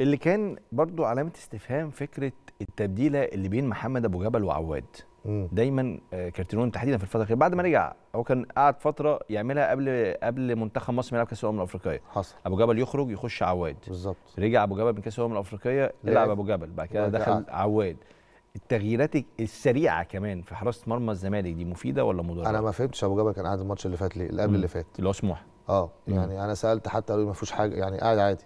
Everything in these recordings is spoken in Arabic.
اللي كان برضو علامه استفهام فكره التبديله اللي بين محمد ابو جبل وعواد مم. دايما آه، كارتيرون تحديدا في الفتره الاخيره بعد ما رجع هو كان قعد فتره يعملها قبل قبل منتخب مصر يلعب كاس الامم الافريقيه حصل ابو جبل يخرج يخش عواد بالظبط رجع ابو جبل من كاس الامم الافريقيه يلعب ابو جبل بعد كده دخل عواد التغييرات السريعه كمان في حراسه مرمى الزمالك دي مفيده ولا مضره؟ انا ما فهمتش ابو جبل كان قاعد الماتش اللي فات ليه؟ اللي قبل اللي فات اللي هو سموحه اه يعني مم. انا سالت حتى قالوا ما فيهوش حاجه يعني قاعد عادي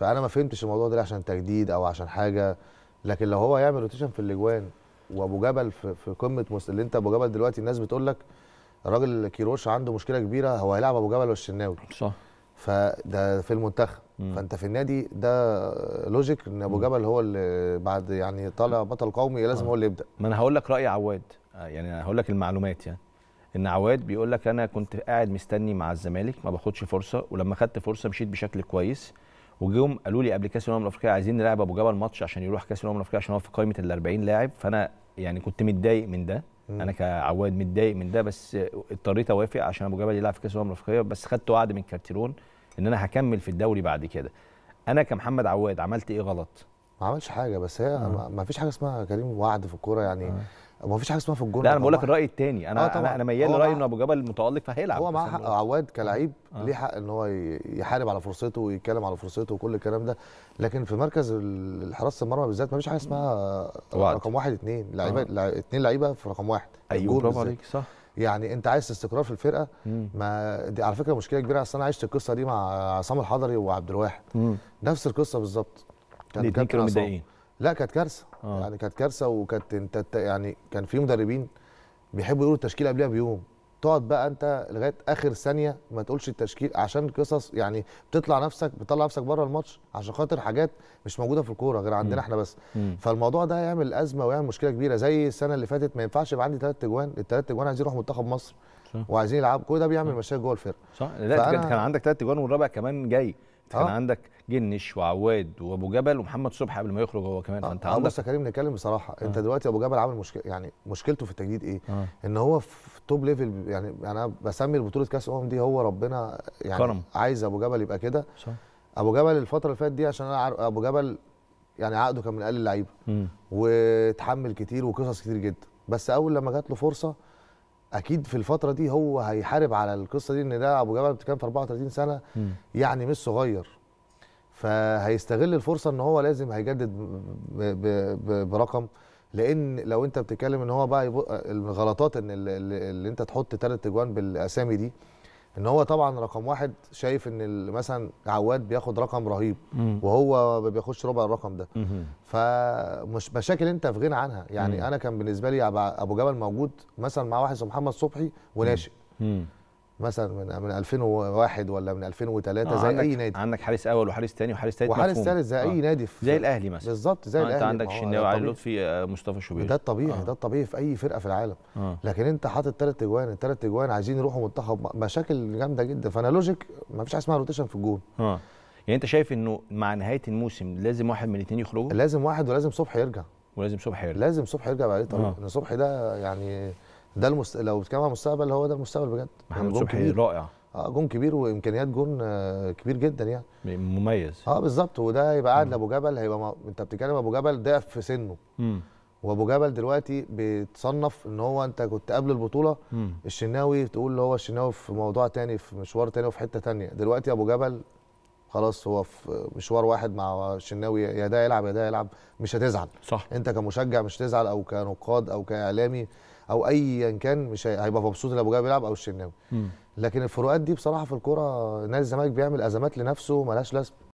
فانا ما فهمتش الموضوع ده عشان تجديد او عشان حاجه لكن لو هو يعمل روتيشن في الاجوان وابو جبل في, في قمه مس... اللي انت ابو جبل دلوقتي الناس بتقول لك الراجل كيروش عنده مشكله كبيره هو هيلعب ابو جبل والشناوي صح فده في المنتخب مم. فانت في النادي ده لوجيك ان ابو جبل هو اللي بعد يعني طالع بطل قومي آه. لازم هو اللي يبدا ما انا هقول لك راي عواد آه، يعني هقول لك المعلومات يعني ان عواد بيقول لك انا كنت قاعد مستني مع الزمالك ما باخدش فرصه ولما خدت فرصه مشيت بشكل كويس وجم قالوا لي قبل كاس الامم الافريقيه عايزين نلعب ابو جبل ماتش عشان يروح كاس الامم الافريقيه عشان هو في قائمه ال 40 لاعب فانا يعني كنت متضايق من ده انا كعواد متضايق من ده بس اضطريت اوافق عشان ابو جبل يلعب في كاس الامم الافريقيه بس خدت وعد من كارتيرون ان انا هكمل في الدوري بعد كده انا كمحمد عواد عملت ايه غلط ما عملش حاجه بس هي ما فيش حاجه اسمها كريم وعد في الكوره يعني آه. ما فيش حاجه اسمها في الجون لا انا بقول لك الراي الثاني انا آه انا ميال لراي ان ابو جبل متالق فهيلعب هو معاه حق عواد كلعيب آه. ليه حق ان هو يحارب على فرصته ويتكلم على فرصته وكل الكلام ده لكن في مركز حراسه المرمى بالذات ما فيش حاجه اسمها وعد. رقم واحد اثنين لعيبه آه. اثنين لعيبه في رقم واحد ايوه برافو عليك صح يعني انت عايز استقرار في الفرقه ما دي على فكره مشكله كبيره اصل انا عشت القصه دي مع عصام الحضري وعبد الواحد نفس القصه بالظبط كان كانوا متضايقين لا كانت كارثه آه. يعني كانت كارثه وكانت انت يعني كان في مدربين بيحبوا يقولوا التشكيل قبلها بيوم تقعد بقى انت لغايه اخر ثانيه ما تقولش التشكيل عشان قصص يعني بتطلع نفسك بتطلع نفسك بره الماتش عشان خاطر حاجات مش موجوده في الكوره غير عندنا م. احنا بس م. فالموضوع ده هيعمل ازمه ويعمل مشكله كبيره زي السنه اللي فاتت ما ينفعش يبقى عندي ثلاث اجوان الثلاث اجوان عايزين يروحوا منتخب مصر صح. وعايزين يلعبوا كل ده بيعمل مشاكل جوه الفرقه صح لا كان عندك ثلاث اجوان والرابع كمان جاي كان آه. عندك جنش وعواد وابو جبل ومحمد صبحي قبل ما يخرج هو كمان آه. فانت آه. آه، عندك بص يا كريم نتكلم بصراحه آه. انت دلوقتي ابو جبل عامل مشكله يعني مشكلته في التجديد ايه؟ آه. ان هو في توب ليفل يعني انا بسمي البطوله كاس الامم دي هو ربنا يعني كرم. عايز ابو جبل يبقى كده ابو جبل الفتره اللي فاتت دي عشان انا ابو جبل يعني عقده كان من اقل اللعيبه واتحمل كتير وقصص كتير جدا بس اول لما جات له فرصه اكيد في الفتره دي هو هيحارب على القصه دي ان ده ابو جبل بتتكلم في 34 سنه يعني مش صغير فهيستغل الفرصه ان هو لازم هيجدد برقم لان لو انت بتتكلم ان هو بقى الغلطات ان اللي, اللي انت تحط ثلاث اجوان بالاسامي دي ان هو طبعا رقم واحد شايف ان مثلا عواد بياخد رقم رهيب مم. وهو ما بياخدش ربع الرقم ده مم. فمش مشاكل انت في غنى عنها يعني مم. انا كان بالنسبه لي ابو جبل موجود مثلا مع واحد اسمه محمد صبحي وناشئ مم. مم. مثلا من, من 2001 ولا من 2003 آه زي عندك اي نادي عندك حارس اول وحارس ثاني وحارس ثالث وحارس ثالث زي آه. اي نادي في زي الاهلي مثلا بالظبط زي آه الاهلي انت عندك شناوي الشناوي علي لطفي مصطفى شوبير ده الطبيعي آه. ده الطبيعي في اي فرقه في العالم آه. لكن انت حاطط ثلاث اجوان الثلاث اجوان عايزين يروحوا منتخب مشاكل جامده جدا فانا لوجيك ما فيش حاجه اسمها روتيشن في الجون آه. يعني انت شايف انه مع نهايه الموسم لازم واحد من الاثنين يخرجوا لازم واحد ولازم صبح يرجع ولازم صبح يرجع لازم صبح يرجع بعد طبعا آه. صبح ده يعني ده المست... لو بتتكلم على المستقبل هو ده المستقبل بجد محمد يعني صبحي رائع اه جون كبير وامكانيات جون آه، كبير جدا يعني مميز اه بالظبط وده يبقى قاعد لابو جبل هيبقى ما... انت بتتكلم ابو جبل ضعف في سنه مم. وابو جبل دلوقتي بيتصنف ان هو انت كنت قبل البطوله مم. الشناوي تقول هو الشناوي في موضوع تاني في مشوار تاني وفي حته تانيه دلوقتي ابو جبل خلاص هو في مشوار واحد مع الشناوي يا ده يلعب يا ده يلعب مش هتزعل صح انت كمشجع مش هتزعل او كنقاد او كاعلامي او ايا كان مش هيبقى مبسوط ان ابو جابر بيلعب او الشناوي لكن الفروقات دي بصراحه في الكوره نادي الزمالك بيعمل ازمات لنفسه ملهاش لازمه